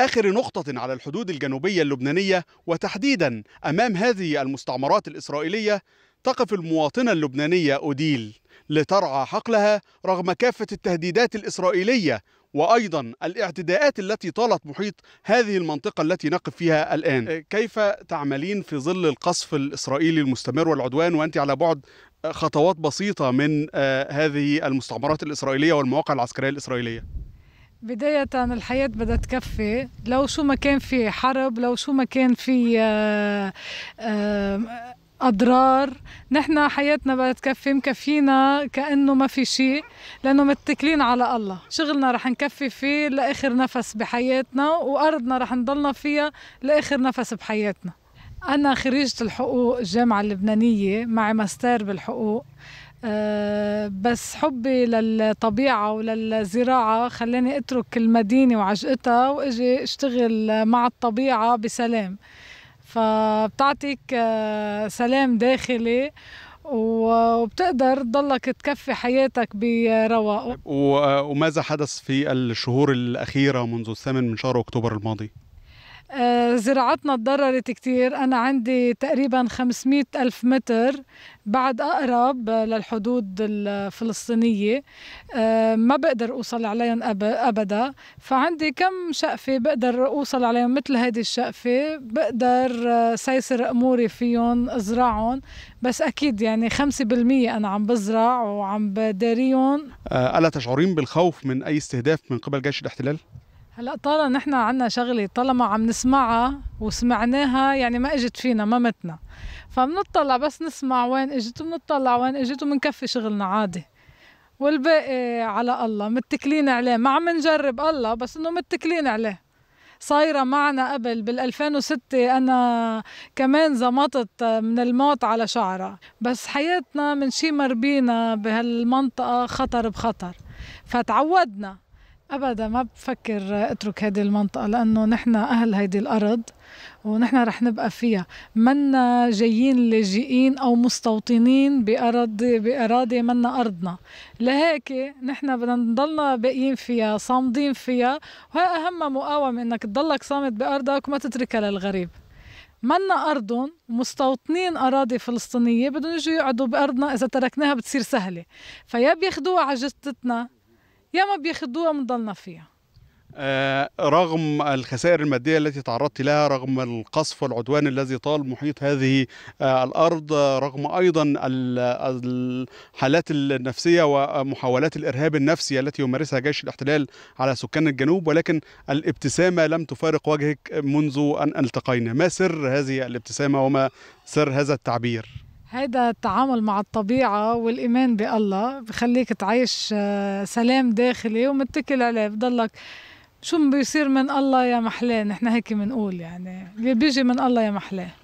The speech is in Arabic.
آخر نقطة على الحدود الجنوبية اللبنانية وتحديدا أمام هذه المستعمرات الإسرائيلية تقف المواطنة اللبنانية أوديل لترعى حقلها رغم كافة التهديدات الإسرائيلية وأيضا الاعتداءات التي طالت محيط هذه المنطقة التي نقف فيها الآن إيه، كيف تعملين في ظل القصف الإسرائيلي المستمر والعدوان وأنت على بعد آه، خطوات بسيطة من آه، هذه المستعمرات الإسرائيلية والمواقع العسكرية الإسرائيلية بداية الحياة بدها تكفي لو شو ما كان في حرب لو شو ما كان في آه، آه، اضرار نحن حياتنا بدها تكفي مكفينا كانه ما في شيء لانه متكلين على الله شغلنا رح نكفي فيه لاخر نفس بحياتنا وارضنا رح نضلنا فيها لاخر نفس بحياتنا انا خريجه الحقوق الجامعه اللبنانيه معي ماستر بالحقوق بس حبي للطبيعة وللزراعة خلاني أترك المدينة وعجقتها وأجي أشتغل مع الطبيعة بسلام فبتعطيك آه، سلام داخلي وبتقدر تضلك تكفي حياتك برواق وماذا حدث في الشهور الأخيرة منذ الثامن من شهر أكتوبر الماضي؟ آه، زراعتنا تضررت كتير أنا عندي تقريبا 500 ألف متر بعد أقرب للحدود الفلسطينية آه، ما بقدر أوصل عليهم أبدا فعندي كم شقفة بقدر أوصل عليهم مثل هذه الشقفة بقدر آه، سيسر أموري فيهم أزرعهم بس أكيد يعني 5% أنا عم بزرع وعم بداريهم ألا تشعرين بالخوف من أي استهداف من قبل جيش الاحتلال؟ هلا طالما نحن عنا شغله طالما عم نسمعها وسمعناها يعني ما اجت فينا ما متنا فبنطلع بس نسمع وين اجت وبنطلع وين اجت وبنكفي شغلنا عادي والباقي على الله متكلين عليه ما عم نجرب الله بس انه متكلين عليه صايره معنا قبل بال 2006 انا كمان زمطت من الموت على شعرة بس حياتنا من شي مربينا بهالمنطقه خطر بخطر فتعودنا ابدا ما بفكر اترك هذه المنطقه لانه نحن اهل هذه الارض ونحن رح نبقى فيها منا جايين لاجئين او مستوطنين بارض باراضي منا ارضنا لهيك نحن بدنا نضلنا باقيين فيها صامدين فيها وهي اهم مقاومه انك تضلك صامد بارضك وما تتركها للغريب منا أرضهم مستوطنين أراضي فلسطينية بدهم يجوا يقعدوا بأرضنا إذا تركناها بتصير سهلة فيا بياخذوها على جثتنا يا ما بياخدوها بنضلنا فيها آه رغم الخسائر الماديه التي تعرضت لها رغم القصف والعدوان الذي طال محيط هذه آه الارض رغم ايضا الحالات النفسيه ومحاولات الارهاب النفسي التي يمارسها جيش الاحتلال على سكان الجنوب ولكن الابتسامه لم تفارق وجهك منذ ان التقينا ما سر هذه الابتسامه وما سر هذا التعبير هيدا التعامل مع الطبيعة والإيمان بالله بخليك تعيش آه، سلام داخلي ومتكل عليه بضلك شو بيصير من الله يا محلاه نحن هيك بنقول يعني اللي بيجي من الله يا محلاه